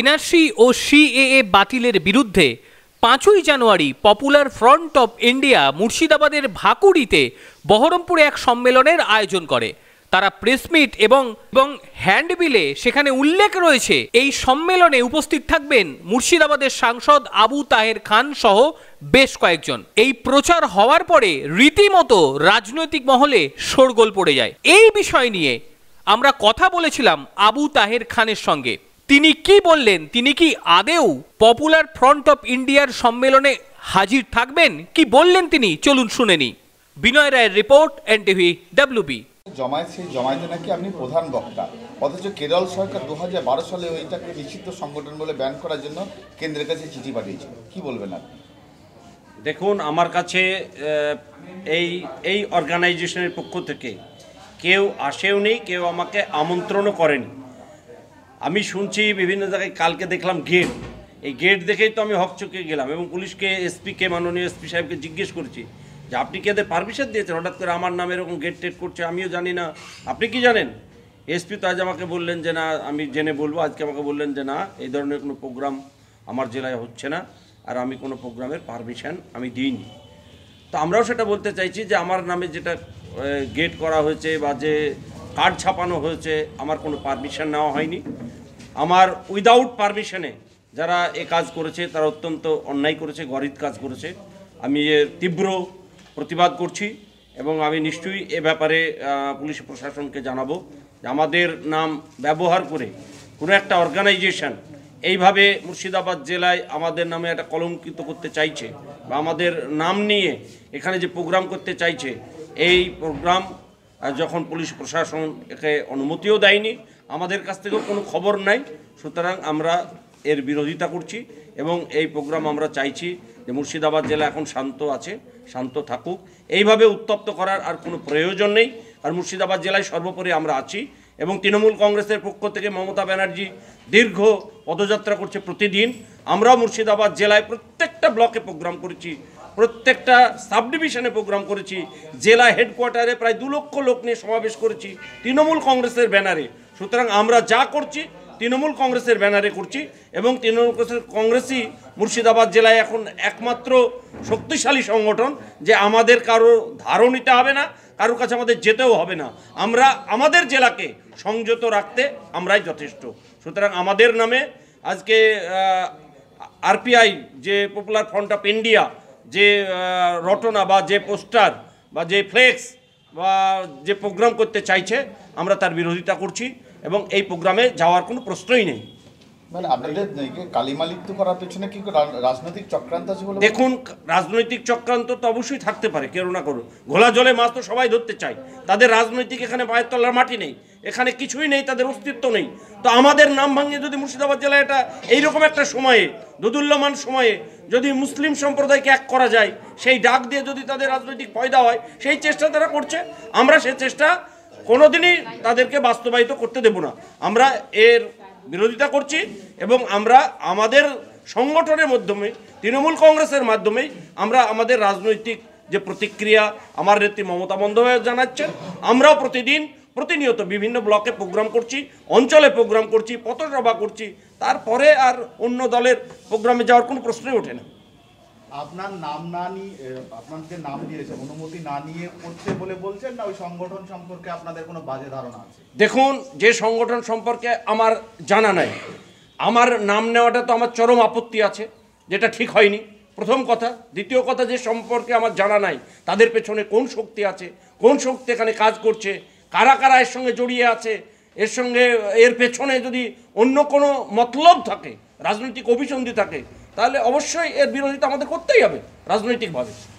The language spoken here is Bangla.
এনআরসি ও সিএএ বাতিলের বিরুদ্ধে পাঁচই জানুয়ারি পপুলার ফ্রন্ট অফ ইন্ডিয়া মুর্শিদাবাদের ভাকুড়িতে বহরমপুরে এক সম্মেলনের আয়োজন করে তারা প্রেসমিট এবং এবং হ্যান্ডবিলে সেখানে উল্লেখ রয়েছে এই সম্মেলনে উপস্থিত থাকবেন মুর্শিদাবাদের সাংসদ আবু তাহের খান সহ বেশ কয়েকজন এই প্রচার হওয়ার পরে রীতিমতো রাজনৈতিক মহলে শোরগোল পড়ে যায় এই বিষয় নিয়ে আমরা কথা বলেছিলাম আবু তাহের খানের সঙ্গে তিনি কি বললেন তিনি কি আদেও পপুলার ফ্রন্ট অফ ইন্ডিয়ার সম্মেলনে হাজির থাকবেন কি বললেন তিনি চলুন শুনেনি বিনয় রায়ের রিপোর্ট এনটিভি ডাব্লিউবি জমায়েত সেই জমায়েতে নাকি আপনি প্রধান বক্তা অথচ কেরল সরকার দু হাজার সালে ওইটাকে নিষিদ্ধ সংগঠন বলে ব্যান করার জন্য কেন্দ্রের কাছে চিঠি পাঠিয়েছে কি বলবেন আপনি দেখুন আমার কাছে এই এই অর্গানাইজেশনের পক্ষ থেকে কেউ আসেও নেই কেউ আমাকে আমন্ত্রণও করেনি আমি শুনছি বিভিন্ন জায়গায় কালকে দেখলাম গেট এই গেট দেখেই তো আমি হকচকে গেলাম এবং পুলিশকে এসপিকে মাননীয় এসপি সাহেবকে জিজ্ঞেস করছি যে আপনি কি এদের পারমিশন দিয়েছেন হঠাৎ করে আমার নামে এরকম গেট টেট করছে আমিও জানি না আপনি কি জানেন এসপি তো আজ আমাকে বললেন যে না আমি জেনে বলবো আজকে আমাকে বললেন যে না এই ধরনের কোনো প্রোগ্রাম আমার জেলায় হচ্ছে না আর আমি কোনো প্রোগ্রামের পারমিশন আমি দিইনি তো আমরাও সেটা বলতে চাইছি যে আমার নামে যেটা গেট করা হয়েছে বা যে কার্ড ছাপানো হয়েছে আমার কোনো পারমিশন নেওয়া হয়নি আমার উইদাউট পারমিশনে যারা এ কাজ করেছে তারা অত্যন্ত অন্যায় করেছে গরিব কাজ করেছে আমি এর তীব্র প্রতিবাদ করছি এবং আমি নিশ্চয়ই এ ব্যাপারে পুলিশ প্রশাসনকে জানাবো আমাদের নাম ব্যবহার করে কোনো একটা অর্গানাইজেশন এইভাবে মুর্শিদাবাদ জেলায় আমাদের নামে একটা কলঙ্কিত করতে চাইছে বা আমাদের নাম নিয়ে এখানে যে প্রোগ্রাম করতে চাইছে এই প্রোগ্রাম যখন পুলিশ প্রশাসন একে অনুমতিও দেয়নি আমাদের কাছ থেকেও কোনো খবর নাই সুতরাং আমরা এর বিরোধিতা করছি এবং এই প্রোগ্রাম আমরা চাইছি যে মুর্শিদাবাদ জেলা এখন শান্ত আছে শান্ত থাকুক এইভাবে উত্তপ্ত করার আর কোনো প্রয়োজন নেই আর মুর্শিদাবাদ জেলায় সর্বোপরি আমরা আছি এবং তৃণমূল কংগ্রেসের পক্ষ থেকে মমতা ব্যানার্জি দীর্ঘ পদযাত্রা করছে প্রতিদিন আমরা মুর্শিদাবাদ জেলায় প্রত্যেকটা ব্লকে প্রোগ্রাম করেছি প্রত্যেকটা সাব ডিভিশনে প্রোগ্রাম করেছি জেলা হেডকোয়ার্টারে প্রায় দু লক্ষ লোক নিয়ে সমাবেশ করেছি তৃণমূল কংগ্রেসের ব্যানারে সুতরাং আমরা যা করছি তৃণমূল কংগ্রেসের ব্যানারে করছি এবং তৃণমূল কংগ্রেসই মুর্শিদাবাদ জেলায় এখন একমাত্র শক্তিশালী সংগঠন যে আমাদের কারো ধারও নিতে হবে না কারোর কাছে আমাদের যেতেও হবে না আমরা আমাদের জেলাকে সংযত রাখতে আমরাই যথেষ্ট সুতরাং আমাদের নামে আজকে আরপিআই যে পপুলার ফ্রন্ট অফ ইন্ডিয়া যে রটনা বা যে পোস্টার বা যে ফ্লেক্স বা যে প্রোগ্রাম করতে চাইছে আমরা তার বিরোধিতা করছি এবং এই প্রোগ্রামে যাওয়ার কোনো প্রশ্নই নেই মানে দেখুন রাজনৈতিক চক্রান্ত তো অবশ্যই থাকতে পারে কেউ না করুন ঘোলা জলে মাছ তো সবাই ধরতে চায় তাদের রাজনৈতিক এখানে বায়ের তলার মাটি নেই এখানে কিছুই নেই তাদের অস্তিত্ব নেই তো আমাদের নাম ভাঙিয়ে যদি মুর্শিদাবাদ জেলায় এটা এইরকম একটা সময়ে দোদুল্যমান সময়ে যদি মুসলিম সম্প্রদায়কে এক করা যায় সেই ডাক দিয়ে যদি তাদের রাজনৈতিক ফয়দা হয় সেই চেষ্টা তারা করছে আমরা সেই চেষ্টা কোনোদিনই তাদেরকে বাস্তবায়িত করতে দেব না আমরা এর বিরোধিতা করছি এবং আমরা আমাদের সংগঠনের মাধ্যমে তৃণমূল কংগ্রেসের মাধ্যমে আমরা আমাদের রাজনৈতিক যে প্রতিক্রিয়া আমার নেত্রী মমতা বন্দ্যোপাধ্যায় জানাচ্ছেন আমরাও প্রতিদিন প্রতিনিয়ত বিভিন্ন ব্লকে প্রোগ্রাম করছি অঞ্চলে প্রোগ্রাম করছি পথসভা করছি তারপরে আর অন্য দলের প্রোগ্রামে যাওয়ার কোনো প্রশ্নই ওঠে না আপনার নাম না নিয়ে আপনাকে নাম দিয়েছে অনুমতি না নিয়ে করতে বলে বলছেন না ওই সংগঠন সম্পর্কে আপনাদের কোনো বাজে ধারণা আছে দেখুন যে সংগঠন সম্পর্কে আমার জানা নাই আমার নাম নেওয়াটা তো আমার চরম আপত্তি আছে যেটা ঠিক হয়নি প্রথম কথা দ্বিতীয় কথা যে সম্পর্কে আমার জানা নাই তাদের পেছনে কোন শক্তি আছে কোন শক্তি এখানে কাজ করছে কারা কারা এর সঙ্গে জড়িয়ে আছে এর সঙ্গে এর পেছনে যদি অন্য কোনো মতলব থাকে রাজনৈতিক অভিসন্ধি থাকে তাহলে অবশ্যই এর বিরোধিতা আমাদের করতেই হবে রাজনৈতিকভাবে